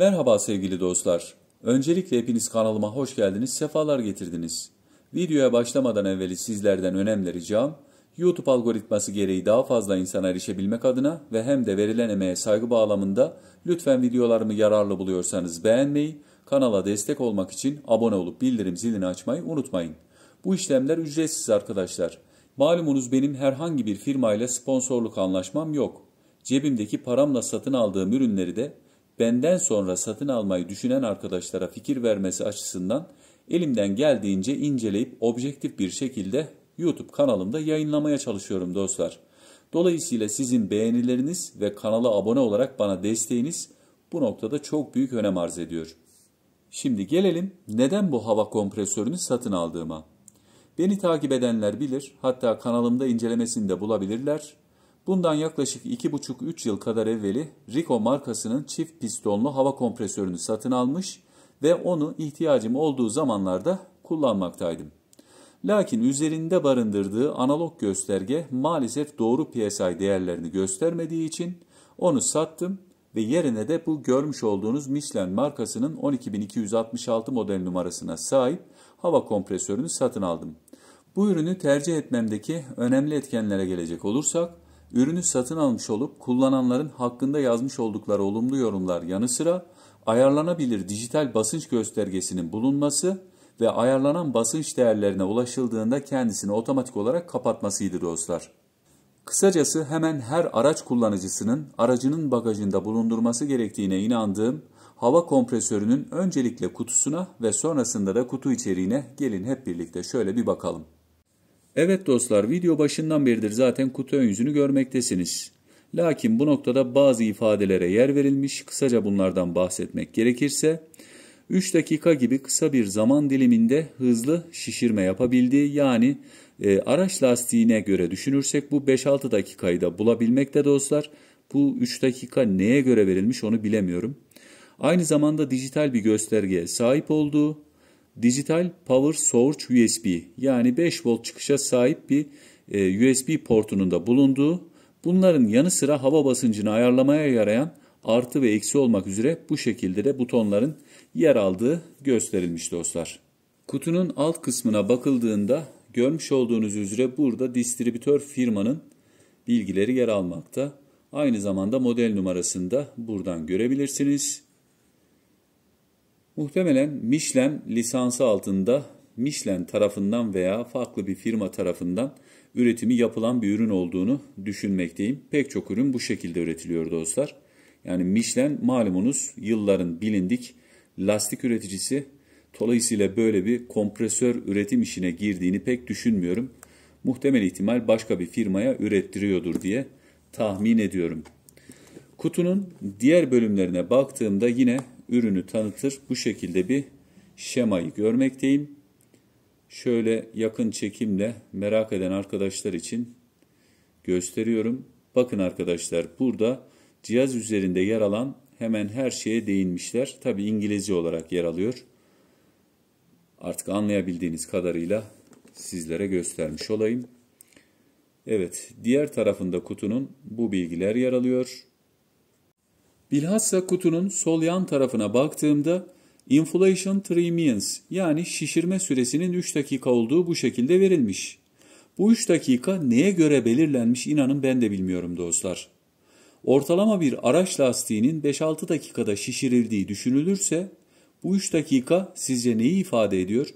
Merhaba sevgili dostlar. Öncelikle hepiniz kanalıma hoş geldiniz, sefalar getirdiniz. Videoya başlamadan evveli sizlerden önemli ricam, YouTube algoritması gereği daha fazla insana erişebilmek adına ve hem de verilen emeğe saygı bağlamında lütfen videolarımı yararlı buluyorsanız beğenmeyi, kanala destek olmak için abone olup bildirim zilini açmayı unutmayın. Bu işlemler ücretsiz arkadaşlar. Malumunuz benim herhangi bir firmayla sponsorluk anlaşmam yok. Cebimdeki paramla satın aldığım ürünleri de benden sonra satın almayı düşünen arkadaşlara fikir vermesi açısından elimden geldiğince inceleyip objektif bir şekilde YouTube kanalımda yayınlamaya çalışıyorum dostlar. Dolayısıyla sizin beğenileriniz ve kanala abone olarak bana desteğiniz bu noktada çok büyük önem arz ediyor. Şimdi gelelim neden bu hava kompresörünü satın aldığıma. Beni takip edenler bilir, hatta kanalımda incelemesini de bulabilirler. Bundan yaklaşık 2,5-3 yıl kadar evveli Rico markasının çift pistonlu hava kompresörünü satın almış ve onu ihtiyacım olduğu zamanlarda kullanmaktaydım. Lakin üzerinde barındırdığı analog gösterge maalesef doğru PSI değerlerini göstermediği için onu sattım ve yerine de bu görmüş olduğunuz Michelin markasının 12266 model numarasına sahip hava kompresörünü satın aldım. Bu ürünü tercih etmemdeki önemli etkenlere gelecek olursak, ürünü satın almış olup kullananların hakkında yazmış oldukları olumlu yorumlar yanı sıra ayarlanabilir dijital basınç göstergesinin bulunması ve ayarlanan basınç değerlerine ulaşıldığında kendisini otomatik olarak kapatmasıydı dostlar. Kısacası hemen her araç kullanıcısının aracının bagajında bulundurması gerektiğine inandığım hava kompresörünün öncelikle kutusuna ve sonrasında da kutu içeriğine gelin hep birlikte şöyle bir bakalım. Evet dostlar video başından beridir zaten kutu ön yüzünü görmektesiniz. Lakin bu noktada bazı ifadelere yer verilmiş. Kısaca bunlardan bahsetmek gerekirse 3 dakika gibi kısa bir zaman diliminde hızlı şişirme yapabildi. Yani e, araç lastiğine göre düşünürsek bu 5-6 dakikayı da bulabilmekte dostlar. Bu 3 dakika neye göre verilmiş onu bilemiyorum. Aynı zamanda dijital bir göstergeye sahip olduğu dijital power source USB yani 5 volt çıkışa sahip bir e, USB portunun da bulunduğu, bunların yanı sıra hava basıncını ayarlamaya yarayan artı ve eksi olmak üzere bu şekilde de butonların yer aldığı gösterilmiş dostlar. Kutunun alt kısmına bakıldığında görmüş olduğunuz üzere burada distribütör firmanın bilgileri yer almakta. Aynı zamanda model numarasını da buradan görebilirsiniz. Muhtemelen Michelin lisansı altında Michelin tarafından veya farklı bir firma tarafından üretimi yapılan bir ürün olduğunu düşünmekteyim. Pek çok ürün bu şekilde üretiliyor dostlar. Yani Michelin malumunuz yılların bilindik lastik üreticisi. Dolayısıyla böyle bir kompresör üretim işine girdiğini pek düşünmüyorum. Muhtemel ihtimal başka bir firmaya ürettiriyordur diye tahmin ediyorum. Kutunun diğer bölümlerine baktığımda yine ürünü tanıtır. Bu şekilde bir şemayı görmekteyim. Şöyle yakın çekimle merak eden arkadaşlar için gösteriyorum. Bakın arkadaşlar burada cihaz üzerinde yer alan hemen her şeye değinmişler. Tabi İngilizce olarak yer alıyor. Artık anlayabildiğiniz kadarıyla sizlere göstermiş olayım. Evet diğer tarafında kutunun bu bilgiler yer alıyor. Bilhassa kutunun sol yan tarafına baktığımda inflation 3 means yani şişirme süresinin 3 dakika olduğu bu şekilde verilmiş. Bu 3 dakika neye göre belirlenmiş inanın ben de bilmiyorum dostlar. Ortalama bir araç lastiğinin 5-6 dakikada şişirildiği düşünülürse bu 3 dakika sizce neyi ifade ediyor?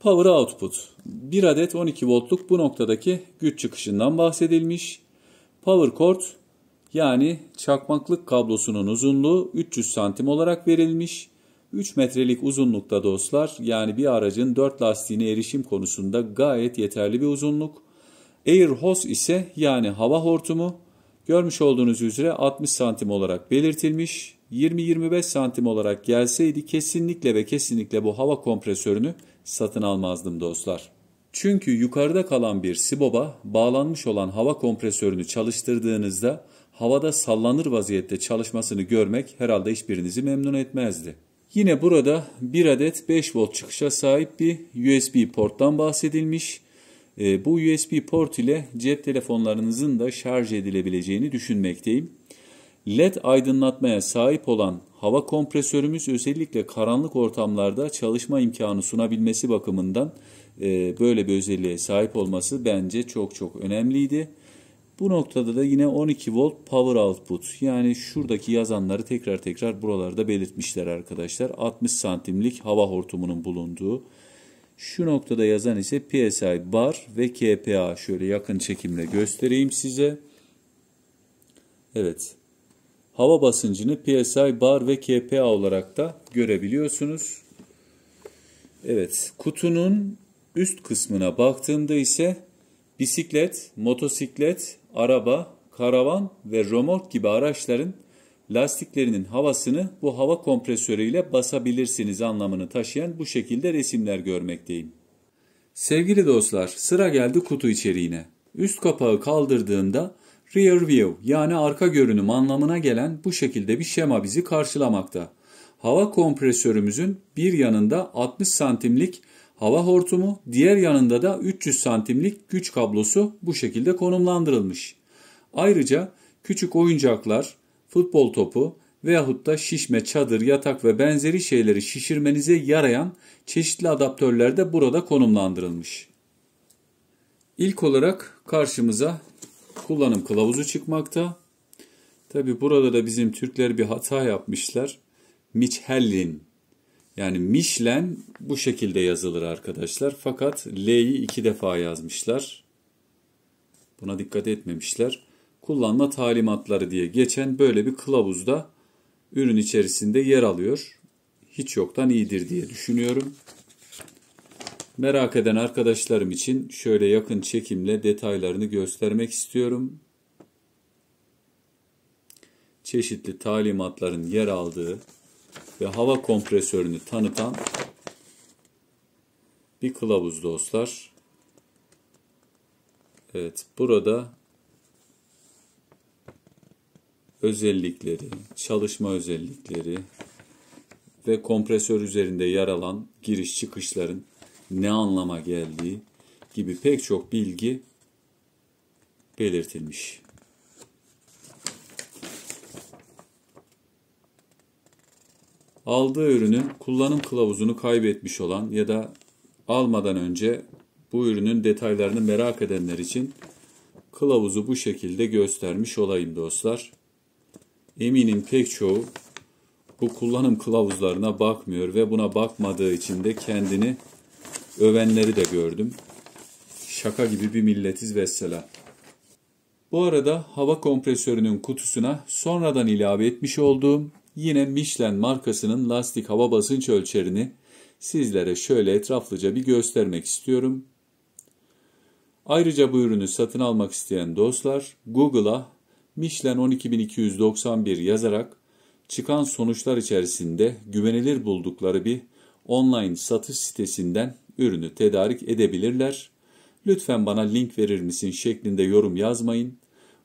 Power output. 1 adet 12 voltluk bu noktadaki güç çıkışından bahsedilmiş. Power cord yani çakmaklık kablosunun uzunluğu 300 santim olarak verilmiş. 3 metrelik uzunlukta dostlar yani bir aracın 4 lastiğine erişim konusunda gayet yeterli bir uzunluk. Air hose ise yani hava hortumu görmüş olduğunuz üzere 60 santim olarak belirtilmiş. 20-25 santim olarak gelseydi kesinlikle ve kesinlikle bu hava kompresörünü satın almazdım dostlar. Çünkü yukarıda kalan bir siboba bağlanmış olan hava kompresörünü çalıştırdığınızda havada sallanır vaziyette çalışmasını görmek herhalde hiçbirinizi memnun etmezdi. Yine burada bir adet 5 volt çıkışa sahip bir USB porttan bahsedilmiş. E, bu USB port ile cep telefonlarınızın da şarj edilebileceğini düşünmekteyim. LED aydınlatmaya sahip olan hava kompresörümüz özellikle karanlık ortamlarda çalışma imkanı sunabilmesi bakımından e, böyle bir özelliğe sahip olması bence çok çok önemliydi. Bu noktada da yine 12 volt power output yani şuradaki yazanları tekrar tekrar buralarda belirtmişler arkadaşlar. 60 santimlik hava hortumunun bulunduğu. Şu noktada yazan ise PSI bar ve KPA şöyle yakın çekimle göstereyim size. Evet hava basıncını PSI bar ve KPA olarak da görebiliyorsunuz. Evet kutunun üst kısmına baktığımda ise bisiklet, motosiklet araba, karavan ve romork gibi araçların lastiklerinin havasını bu hava kompresörüyle basabilirsiniz anlamını taşıyan bu şekilde resimler görmekteyim. Sevgili dostlar sıra geldi kutu içeriğine. Üst kapağı kaldırdığında rear view yani arka görünüm anlamına gelen bu şekilde bir şema bizi karşılamakta. Hava kompresörümüzün bir yanında 60 santimlik hava hortumu, diğer yanında da 300 santimlik güç kablosu bu şekilde konumlandırılmış. Ayrıca küçük oyuncaklar, futbol topu veyahut da şişme, çadır, yatak ve benzeri şeyleri şişirmenize yarayan çeşitli adaptörler de burada konumlandırılmış. İlk olarak karşımıza kullanım kılavuzu çıkmakta. Tabi burada da bizim Türkler bir hata yapmışlar. Michelin yani Michelin bu şekilde yazılır arkadaşlar. Fakat L'yi iki defa yazmışlar. Buna dikkat etmemişler. Kullanma talimatları diye geçen böyle bir kılavuzda ürün içerisinde yer alıyor. Hiç yoktan iyidir diye düşünüyorum. Merak eden arkadaşlarım için şöyle yakın çekimle detaylarını göstermek istiyorum. Çeşitli talimatların yer aldığı ve hava kompresörünü tanıtan bir kılavuz dostlar. Evet burada özellikleri, çalışma özellikleri ve kompresör üzerinde yer alan giriş çıkışların ne anlama geldiği gibi pek çok bilgi belirtilmiş. aldığı ürünün kullanım kılavuzunu kaybetmiş olan ya da almadan önce bu ürünün detaylarını merak edenler için kılavuzu bu şekilde göstermiş olayım dostlar. Eminim pek çoğu bu kullanım kılavuzlarına bakmıyor ve buna bakmadığı için de kendini övenleri de gördüm. Şaka gibi bir milletiz vesselam. Bu arada hava kompresörünün kutusuna sonradan ilave etmiş olduğum Yine Michelin markasının lastik hava basınç ölçerini sizlere şöyle etraflıca bir göstermek istiyorum. Ayrıca bu ürünü satın almak isteyen dostlar Google'a Michelin 12291 yazarak çıkan sonuçlar içerisinde güvenilir buldukları bir online satış sitesinden ürünü tedarik edebilirler. Lütfen bana link verir misin şeklinde yorum yazmayın.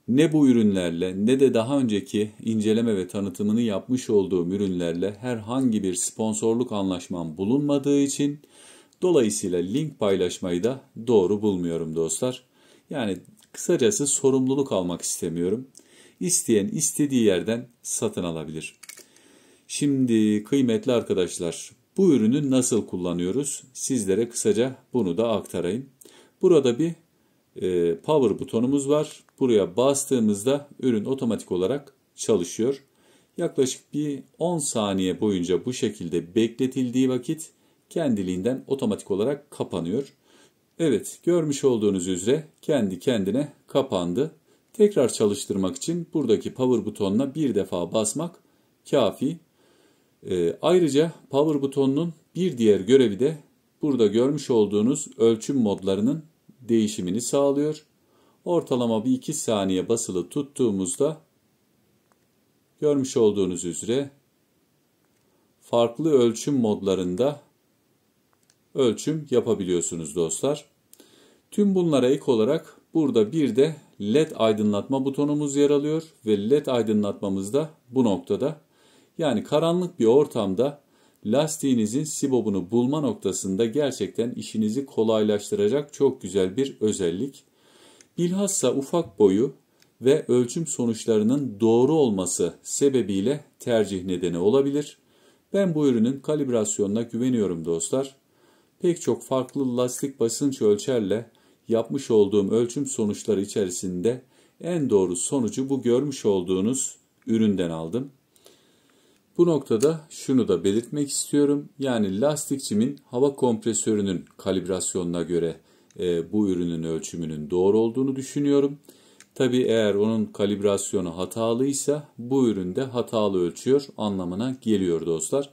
Ne bu ürünlerle ne de daha önceki inceleme ve tanıtımını yapmış olduğum ürünlerle herhangi bir sponsorluk anlaşmam bulunmadığı için dolayısıyla link paylaşmayı da doğru bulmuyorum dostlar. Yani kısacası sorumluluk almak istemiyorum. İsteyen istediği yerden satın alabilir. Şimdi kıymetli arkadaşlar bu ürünü nasıl kullanıyoruz? Sizlere kısaca bunu da aktarayım. Burada bir e, power butonumuz var. Buraya bastığımızda ürün otomatik olarak çalışıyor. Yaklaşık bir 10 saniye boyunca bu şekilde bekletildiği vakit kendiliğinden otomatik olarak kapanıyor. Evet görmüş olduğunuz üzere kendi kendine kapandı. Tekrar çalıştırmak için buradaki power butonuna bir defa basmak kafi. E, ayrıca power butonunun bir diğer görevi de burada görmüş olduğunuz ölçüm modlarının değişimini sağlıyor. Ortalama bir 2 saniye basılı tuttuğumuzda görmüş olduğunuz üzere farklı ölçüm modlarında ölçüm yapabiliyorsunuz dostlar. Tüm bunlara ek olarak burada bir de led aydınlatma butonumuz yer alıyor ve led aydınlatmamız da bu noktada. Yani karanlık bir ortamda lastiğinizin sibobunu bulma noktasında gerçekten işinizi kolaylaştıracak çok güzel bir özellik. Bilhassa ufak boyu ve ölçüm sonuçlarının doğru olması sebebiyle tercih nedeni olabilir. Ben bu ürünün kalibrasyonuna güveniyorum dostlar. Pek çok farklı lastik basınç ölçerle yapmış olduğum ölçüm sonuçları içerisinde en doğru sonucu bu görmüş olduğunuz üründen aldım. Bu noktada şunu da belirtmek istiyorum. Yani lastikçimin hava kompresörünün kalibrasyonuna göre e, bu ürünün ölçümünün doğru olduğunu düşünüyorum. Tabi eğer onun kalibrasyonu hatalıysa bu üründe hatalı ölçüyor anlamına geliyor dostlar.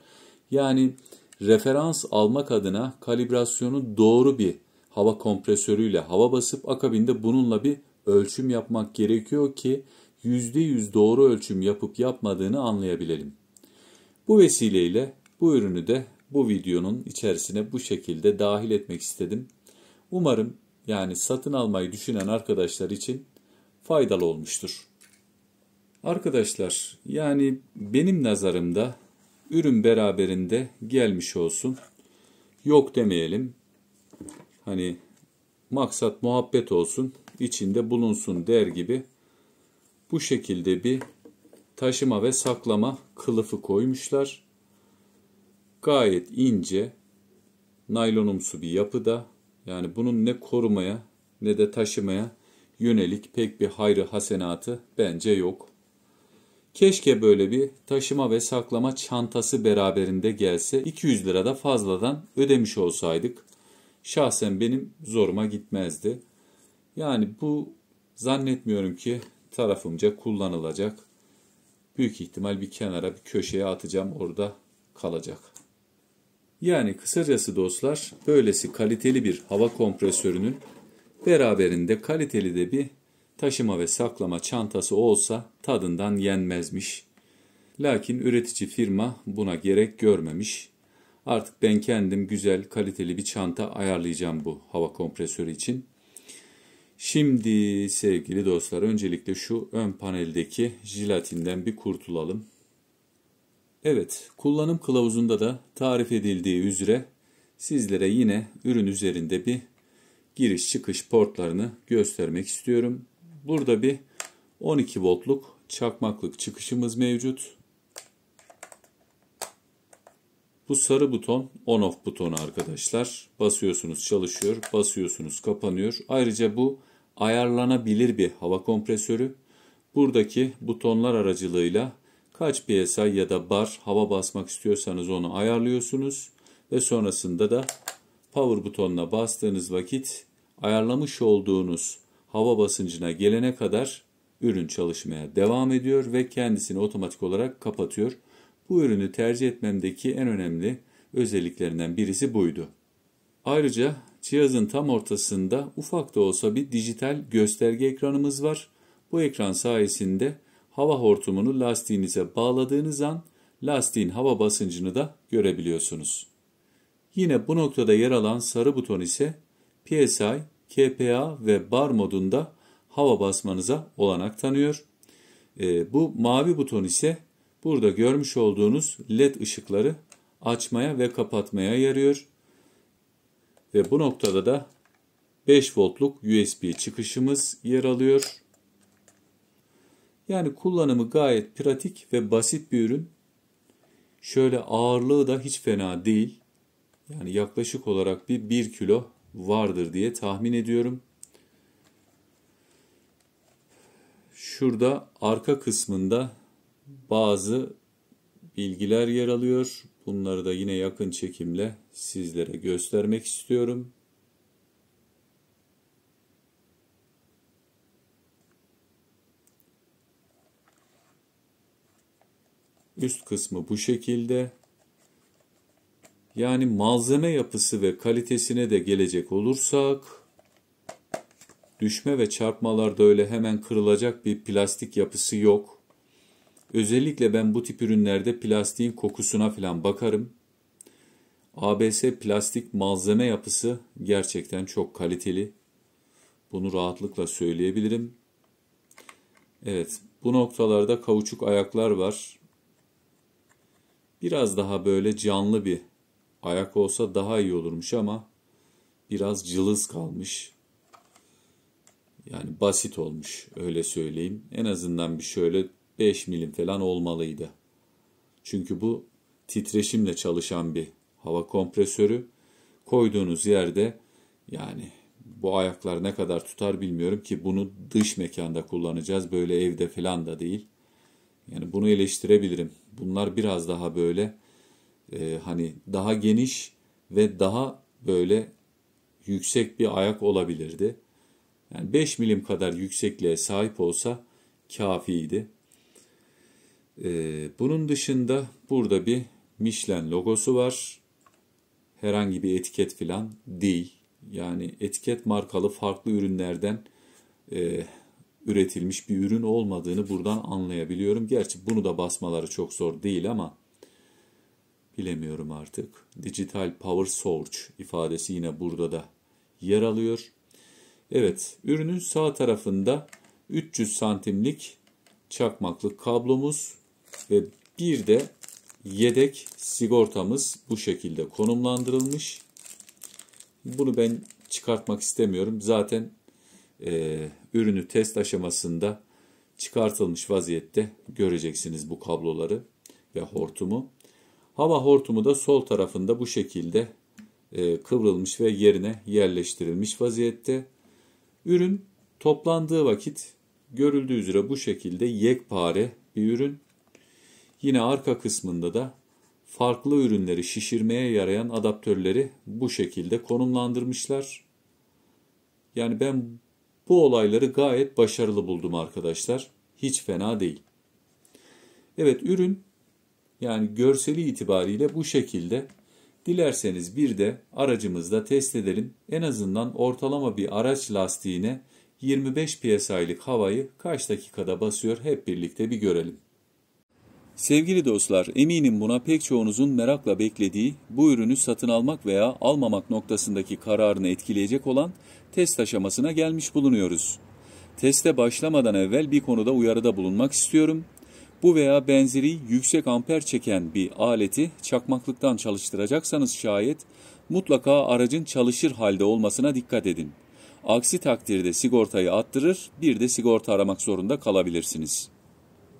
Yani referans almak adına kalibrasyonu doğru bir hava kompresörüyle hava basıp akabinde bununla bir ölçüm yapmak gerekiyor ki %100 doğru ölçüm yapıp yapmadığını anlayabilelim. Bu vesileyle bu ürünü de bu videonun içerisine bu şekilde dahil etmek istedim. Umarım yani satın almayı düşünen arkadaşlar için faydalı olmuştur. Arkadaşlar yani benim nazarımda ürün beraberinde gelmiş olsun. Yok demeyelim. Hani maksat muhabbet olsun, içinde bulunsun der gibi bu şekilde bir taşıma ve saklama kılıfı koymuşlar. Gayet ince, naylonumsu bir yapıda. Yani bunun ne korumaya ne de taşımaya yönelik pek bir hayrı hasenatı bence yok. Keşke böyle bir taşıma ve saklama çantası beraberinde gelse 200 lira da fazladan ödemiş olsaydık. Şahsen benim zoruma gitmezdi. Yani bu zannetmiyorum ki tarafımca kullanılacak büyük ihtimal bir kenara, bir köşeye atacağım orada kalacak. Yani kısacası dostlar, böylesi kaliteli bir hava kompresörünün beraberinde kaliteli de bir taşıma ve saklama çantası olsa tadından yenmezmiş. Lakin üretici firma buna gerek görmemiş. Artık ben kendim güzel, kaliteli bir çanta ayarlayacağım bu hava kompresörü için. Şimdi sevgili dostlar öncelikle şu ön paneldeki jilatinden bir kurtulalım. Evet kullanım kılavuzunda da tarif edildiği üzere sizlere yine ürün üzerinde bir giriş çıkış portlarını göstermek istiyorum. Burada bir 12 voltluk çakmaklık çıkışımız mevcut. Bu sarı buton on off butonu arkadaşlar. Basıyorsunuz çalışıyor, basıyorsunuz kapanıyor. Ayrıca bu ayarlanabilir bir hava kompresörü. Buradaki butonlar aracılığıyla kaç psi ya da bar hava basmak istiyorsanız onu ayarlıyorsunuz ve sonrasında da power butonuna bastığınız vakit ayarlamış olduğunuz hava basıncına gelene kadar ürün çalışmaya devam ediyor ve kendisini otomatik olarak kapatıyor. Bu ürünü tercih etmemdeki en önemli özelliklerinden birisi buydu. Ayrıca cihazın tam ortasında ufak da olsa bir dijital gösterge ekranımız var. Bu ekran sayesinde hava hortumunu lastiğinize bağladığınız an lastiğin hava basıncını da görebiliyorsunuz. Yine bu noktada yer alan sarı buton ise PSI, KPA ve bar modunda hava basmanıza olanak tanıyor. E, bu mavi buton ise Burada görmüş olduğunuz led ışıkları açmaya ve kapatmaya yarıyor. Ve bu noktada da 5 voltluk USB çıkışımız yer alıyor. Yani kullanımı gayet pratik ve basit bir ürün. Şöyle ağırlığı da hiç fena değil. Yani yaklaşık olarak bir 1 kilo vardır diye tahmin ediyorum. Şurada arka kısmında bazı bilgiler yer alıyor. Bunları da yine yakın çekimle sizlere göstermek istiyorum. Üst kısmı bu şekilde. Yani malzeme yapısı ve kalitesine de gelecek olursak düşme ve çarpmalarda öyle hemen kırılacak bir plastik yapısı yok. Özellikle ben bu tip ürünlerde plastiğin kokusuna falan bakarım. ABS plastik malzeme yapısı gerçekten çok kaliteli. Bunu rahatlıkla söyleyebilirim. Evet, bu noktalarda kauçuk ayaklar var. Biraz daha böyle canlı bir ayak olsa daha iyi olurmuş ama biraz cılız kalmış. Yani basit olmuş öyle söyleyeyim. En azından bir şöyle 5 milim falan olmalıydı. Çünkü bu titreşimle çalışan bir hava kompresörü. Koyduğunuz yerde yani bu ayaklar ne kadar tutar bilmiyorum ki bunu dış mekanda kullanacağız. Böyle evde falan da değil. Yani bunu eleştirebilirim. Bunlar biraz daha böyle e, hani daha geniş ve daha böyle yüksek bir ayak olabilirdi. Yani 5 milim kadar yüksekliğe sahip olsa kafiydi. Ee, bunun dışında burada bir Michelin logosu var. Herhangi bir etiket falan değil. Yani etiket markalı farklı ürünlerden e, üretilmiş bir ürün olmadığını buradan anlayabiliyorum. Gerçi bunu da basmaları çok zor değil ama bilemiyorum artık. Digital Power Source ifadesi yine burada da yer alıyor. Evet, ürünün sağ tarafında 300 santimlik çakmaklık kablomuz ve bir de yedek sigortamız bu şekilde konumlandırılmış. Bunu ben çıkartmak istemiyorum. Zaten e, ürünü test aşamasında çıkartılmış vaziyette göreceksiniz bu kabloları ve hortumu. Hava hortumu da sol tarafında bu şekilde e, kıvrılmış ve yerine yerleştirilmiş vaziyette. Ürün toplandığı vakit görüldüğü üzere bu şekilde yekpare bir ürün. Yine arka kısmında da farklı ürünleri şişirmeye yarayan adaptörleri bu şekilde konumlandırmışlar. Yani ben bu olayları gayet başarılı buldum arkadaşlar. Hiç fena değil. Evet ürün yani görseli itibariyle bu şekilde. Dilerseniz bir de aracımızda test edelim. En azından ortalama bir araç lastiğine 25 psi'lik havayı kaç dakikada basıyor hep birlikte bir görelim. Sevgili dostlar, eminim buna pek çoğunuzun merakla beklediği, bu ürünü satın almak veya almamak noktasındaki kararını etkileyecek olan test aşamasına gelmiş bulunuyoruz. Teste başlamadan evvel bir konuda uyarıda bulunmak istiyorum. Bu veya benzeri yüksek amper çeken bir aleti çakmaklıktan çalıştıracaksanız şayet mutlaka aracın çalışır halde olmasına dikkat edin. Aksi takdirde sigortayı attırır, bir de sigorta aramak zorunda kalabilirsiniz.''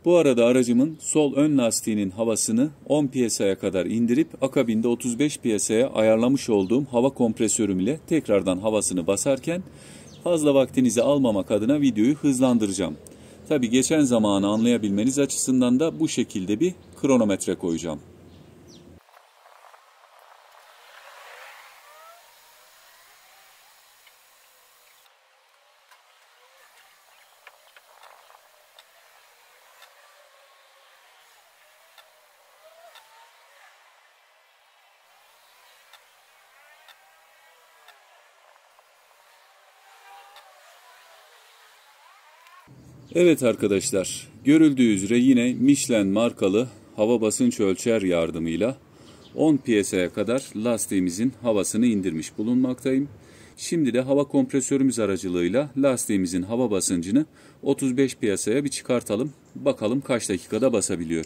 Bu arada aracımın sol ön lastiğinin havasını 10 psi'ye kadar indirip akabinde 35 psi'ye ayarlamış olduğum hava kompresörüm ile tekrardan havasını basarken fazla vaktinizi almamak adına videoyu hızlandıracağım. Tabi geçen zamanı anlayabilmeniz açısından da bu şekilde bir kronometre koyacağım. Evet arkadaşlar, görüldüğü üzere yine Michelin markalı hava basınç ölçer yardımıyla 10 psi'ye kadar lastiğimizin havasını indirmiş bulunmaktayım. Şimdi de hava kompresörümüz aracılığıyla lastiğimizin hava basıncını 35 psi'ye bir çıkartalım. Bakalım kaç dakikada basabiliyor.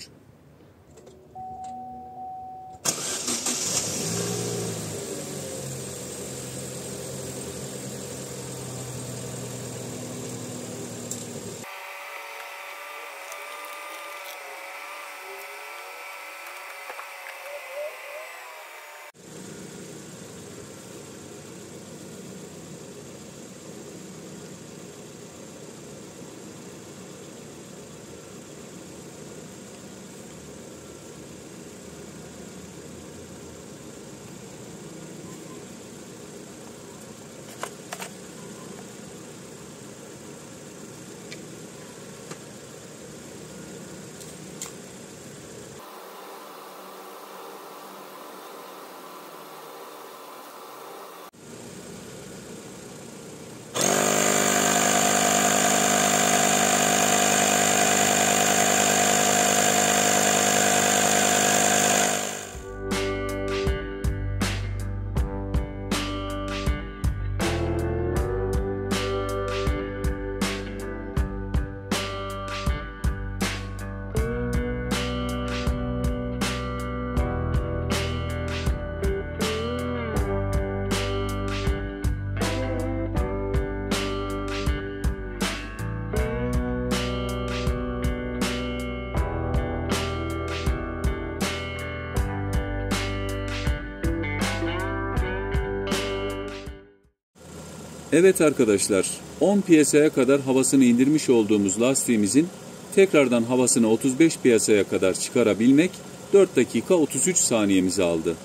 Evet arkadaşlar, 10 piyasaya kadar havasını indirmiş olduğumuz lastiğimizin tekrardan havasını 35 piyasaya kadar çıkarabilmek 4 dakika 33 saniyemizi aldı.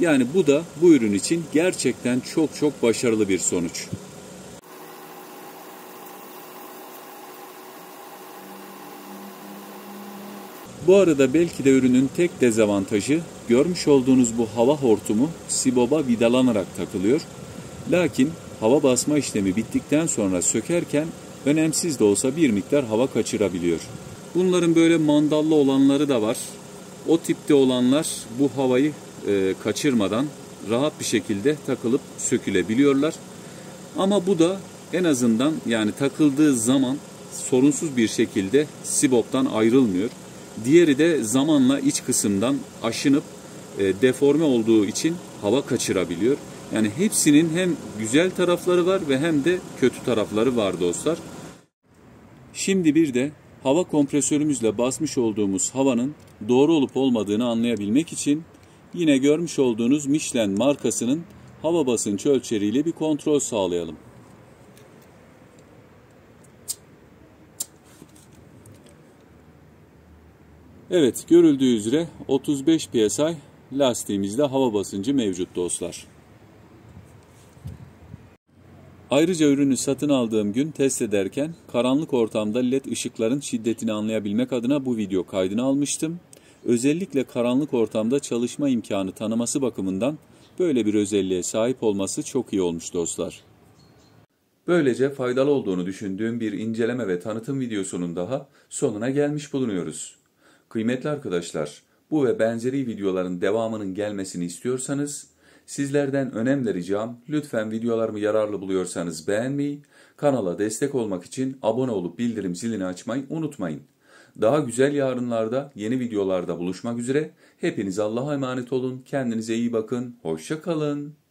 Yani bu da bu ürün için gerçekten çok çok başarılı bir sonuç. Bu arada belki de ürünün tek dezavantajı görmüş olduğunuz bu hava hortumu siboba vidalanarak takılıyor. Lakin hava basma işlemi bittikten sonra sökerken önemsiz de olsa bir miktar hava kaçırabiliyor. Bunların böyle mandallı olanları da var. O tipte olanlar bu havayı e, kaçırmadan rahat bir şekilde takılıp sökülebiliyorlar. Ama bu da en azından yani takıldığı zaman sorunsuz bir şekilde siboptan ayrılmıyor. Diğeri de zamanla iç kısımdan aşınıp e, deforme olduğu için hava kaçırabiliyor. Yani hepsinin hem güzel tarafları var ve hem de kötü tarafları var dostlar. Şimdi bir de hava kompresörümüzle basmış olduğumuz havanın doğru olup olmadığını anlayabilmek için yine görmüş olduğunuz Michelin markasının hava basınç ölçeriyle bir kontrol sağlayalım. Evet görüldüğü üzere 35 psi lastiğimizde hava basıncı mevcut dostlar. Ayrıca ürünü satın aldığım gün test ederken karanlık ortamda led ışıkların şiddetini anlayabilmek adına bu video kaydını almıştım. Özellikle karanlık ortamda çalışma imkanı tanıması bakımından böyle bir özelliğe sahip olması çok iyi olmuş dostlar. Böylece faydalı olduğunu düşündüğüm bir inceleme ve tanıtım videosunun daha sonuna gelmiş bulunuyoruz. Kıymetli arkadaşlar, bu ve benzeri videoların devamının gelmesini istiyorsanız Sizlerden önemli ricam lütfen videolarımı yararlı buluyorsanız beğenmeyi, kanala destek olmak için abone olup bildirim zilini açmayı unutmayın. Daha güzel yarınlarda yeni videolarda buluşmak üzere. Hepiniz Allah'a emanet olun. Kendinize iyi bakın. Hoşça kalın.